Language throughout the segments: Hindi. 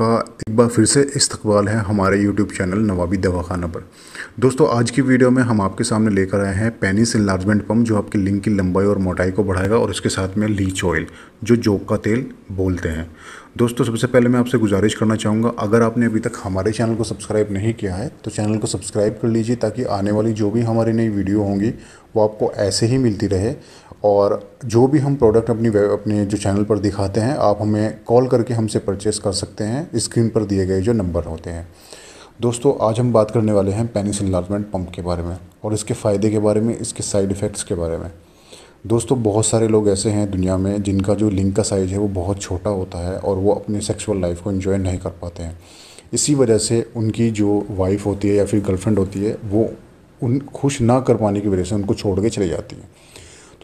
का एक बार फिर से इस्तकबाल है हमारे यूट्यूब चैनल नवाबी दवाखाना पर दोस्तों आज की वीडियो में हम आपके सामने लेकर आए हैं पेनिस इन्लार्जमेंट पम्प जो आपकी लिंग की लंबाई और मोटाई को बढ़ाएगा और इसके साथ में लीच ऑयल जो जोक का तेल बोलते हैं दोस्तों सबसे पहले मैं आपसे गुजारिश करना चाहूँगा अगर आपने अभी तक हमारे चैनल को सब्सक्राइब नहीं किया है तो चैनल को सब्सक्राइब कर लीजिए ताकि आने वाली जो भी हमारी नई वीडियो होंगी वो आपको ऐसे ही मिलती रहे और जो भी हम प्रोडक्ट अपनी अपने जो चैनल पर दिखाते हैं आप हमें कॉल करके हमसे परचेस कर सकते हैं स्क्रीन पर दिए गए जो नंबर होते हैं दोस्तों आज हम बात करने वाले हैं पेनिस इन्लार्जमेंट पम्प के बारे में और इसके फ़ायदे के बारे में इसके साइड इफ़ेक्ट्स के बारे में दोस्तों बहुत सारे लोग ऐसे हैं दुनिया में जिनका जो लिंक का साइज़ है वो बहुत छोटा होता है और वो अपने सेक्सुअल लाइफ को इन्जॉय नहीं कर पाते हैं इसी वजह से उनकी जो वाइफ़ होती है या फिर गर्लफ्रेंड होती है वो उन खुश ना कर पाने की वजह से उनको छोड़ के चली जाती है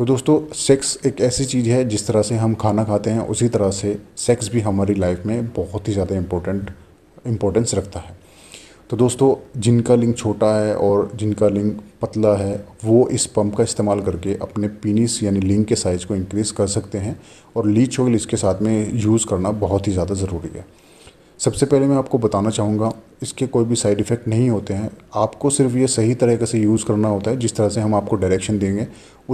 तो दोस्तों सेक्स एक ऐसी चीज़ है जिस तरह से हम खाना खाते हैं उसी तरह से सेक्स भी हमारी लाइफ में बहुत ही ज़्यादा इम्पोर्टेंट इम्पोर्टेंस रखता है तो दोस्तों जिनका लिंग छोटा है और जिनका लिंग पतला है वो इस पंप का इस्तेमाल करके अपने पीनिस यानी लिंग के साइज़ को इंक्रीज़ कर सकते हैं और लीच ऑयल इसके साथ में यूज़ करना बहुत ही ज़्यादा ज़रूरी है सबसे पहले मैं आपको बताना चाहूँगा इसके कोई भी साइड इफ़ेक्ट नहीं होते हैं आपको सिर्फ ये सही तरीके से यूज़ करना होता है जिस तरह से हम आपको डायरेक्शन देंगे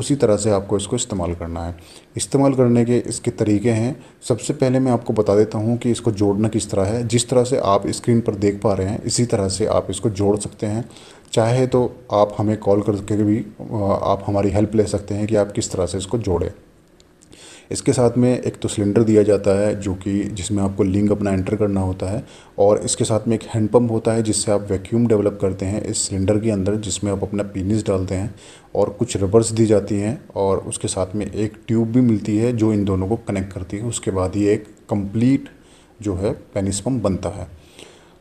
उसी तरह से आपको इसको इस्तेमाल करना है इस्तेमाल करने के इसके तरीके हैं सबसे पहले मैं आपको बता देता हूँ कि इसको जोड़ना किस तरह है जिस तरह से आप स्क्रीन पर देख पा रहे हैं इसी तरह से आप इसको जोड़ सकते हैं चाहे तो आप हमें कॉल करके भी आप हमारी हेल्प ले सकते हैं कि आप किस तरह से इसको जोड़ें इसके साथ में एक तो सिलेंडर दिया जाता है जो कि जिसमें आपको लिंक अपना एंटर करना होता है और इसके साथ में एक हैंड होता है जिससे आप वैक्यूम डेवलप करते हैं इस सिलेंडर के अंदर जिसमें आप अपना पीनिस डालते हैं और कुछ रबर्स दी जाती हैं और उसके साथ में एक ट्यूब भी मिलती है जो इन दोनों को कनेक्ट करती है उसके बाद ही एक कम्प्लीट जो है पेनिस पम्प बनता है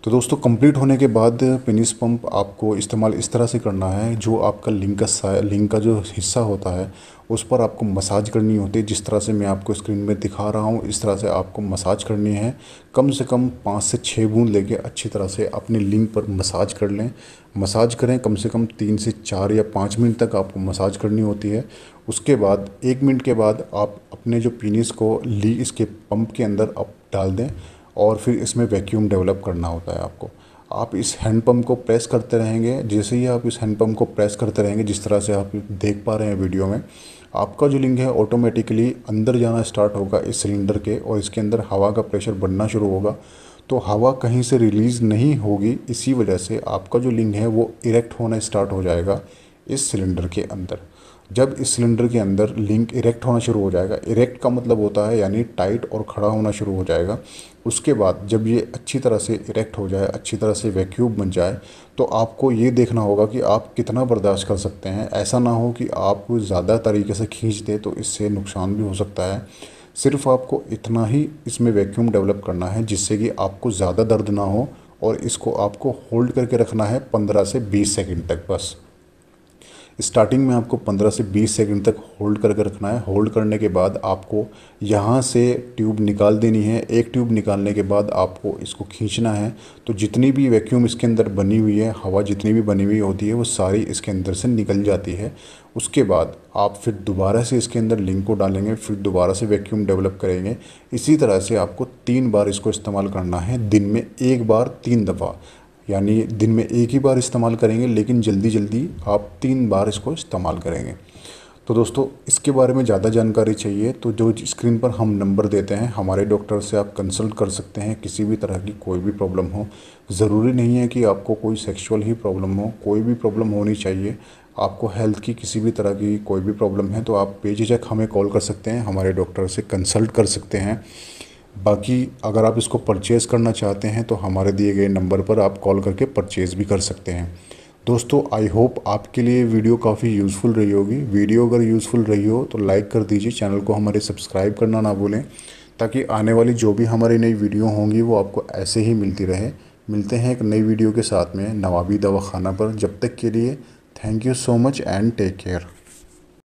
तो दोस्तों कंप्लीट होने के बाद पेनिस पंप आपको इस्तेमाल इस तरह से करना है जो आपका लिंग का लिंग का जो हिस्सा होता है उस पर आपको मसाज करनी होती है जिस तरह से मैं आपको स्क्रीन में दिखा रहा हूँ इस तरह से आपको मसाज करनी है कम से कम पाँच से छः बूंद लेके अच्छी तरह से अपने लिंग पर मसाज कर लें मसाज करें कम से कम तीन से चार या पाँच मिनट तक आपको मसाज करनी होती है उसके बाद एक मिनट के बाद आप अपने जो पीनिस को ली इसके पंप के अंदर आप डाल दें और फिर इसमें वैक्यूम डेवलप करना होता है आपको आप इस हैंडपम्प को प्रेस करते रहेंगे जैसे ही आप इस हैंडपम्प को प्रेस करते रहेंगे जिस तरह से आप देख पा रहे हैं वीडियो में आपका जो लिंग है ऑटोमेटिकली अंदर जाना स्टार्ट होगा इस सिलेंडर के और इसके अंदर हवा का प्रेशर बढ़ना शुरू होगा तो हवा कहीं से रिलीज़ नहीं होगी इसी वजह से आपका जो लिंग है वो इरेक्ट होना स्टार्ट हो जाएगा इस सिलेंडर के अंदर जब इस सिलेंडर के अंदर लिंक इरेक्ट होना शुरू हो जाएगा इरेक्ट का मतलब होता है यानी टाइट और खड़ा होना शुरू हो जाएगा उसके बाद जब ये अच्छी तरह से इरेक्ट हो जाए अच्छी तरह से वैक्यूब बन जाए तो आपको ये देखना होगा कि आप कितना बर्दाश्त कर सकते हैं ऐसा ना हो कि आप ज़्यादा तरीके से खींच दें तो इससे नुकसान भी हो सकता है सिर्फ आपको इतना ही इसमें वैक्यूम डेवलप करना है जिससे कि आपको ज़्यादा दर्द ना हो और इसको आपको होल्ड करके रखना है पंद्रह से बीस सेकेंड तक बस स्टार्टिंग में आपको 15 से 20 सेकंड तक होल्ड करके रखना है होल्ड करने के बाद आपको यहाँ से ट्यूब निकाल देनी है एक ट्यूब निकालने के बाद आपको इसको खींचना है तो जितनी भी वैक्यूम इसके अंदर बनी हुई है हवा जितनी भी बनी हुई होती है वो सारी इसके अंदर से निकल जाती है उसके बाद आप फिर दोबारा से इसके अंदर लिंक को डालेंगे फिर दोबारा से वैक्यूम डेवलप करेंगे इसी तरह से आपको तीन बार इसको इस्तेमाल करना है दिन में एक बार तीन दफ़ा यानी दिन में एक ही बार इस्तेमाल करेंगे लेकिन जल्दी जल्दी आप तीन बार इसको इस्तेमाल करेंगे तो दोस्तों इसके बारे में ज़्यादा जानकारी चाहिए तो जो स्क्रीन पर हम नंबर देते हैं हमारे डॉक्टर से आप कंसल्ट कर सकते हैं किसी भी तरह की कोई भी प्रॉब्लम हो ज़रूरी नहीं है कि आपको कोई सेक्सुअल ही प्रॉब्लम हो कोई भी प्रॉब्लम होनी चाहिए आपको हेल्थ की किसी भी तरह की कोई भी प्रॉब्लम है तो आप बेझिझक हमें कॉल कर सकते हैं हमारे डॉक्टर से कंसल्ट कर सकते हैं बाकी अगर आप इसको परचेज़ करना चाहते हैं तो हमारे दिए गए नंबर पर आप कॉल करके परचेज़ भी कर सकते हैं दोस्तों आई होप आपके लिए वीडियो काफ़ी यूज़फुल रही होगी वीडियो अगर यूज़फुल रही हो तो लाइक कर दीजिए चैनल को हमारे सब्सक्राइब करना ना भूलें ताकि आने वाली जो भी हमारी नई वीडियो होंगी वो आपको ऐसे ही मिलती रहे मिलते हैं एक नई वीडियो के साथ में नवाबी दवाखाना पर जब तक के लिए thank you so much and take care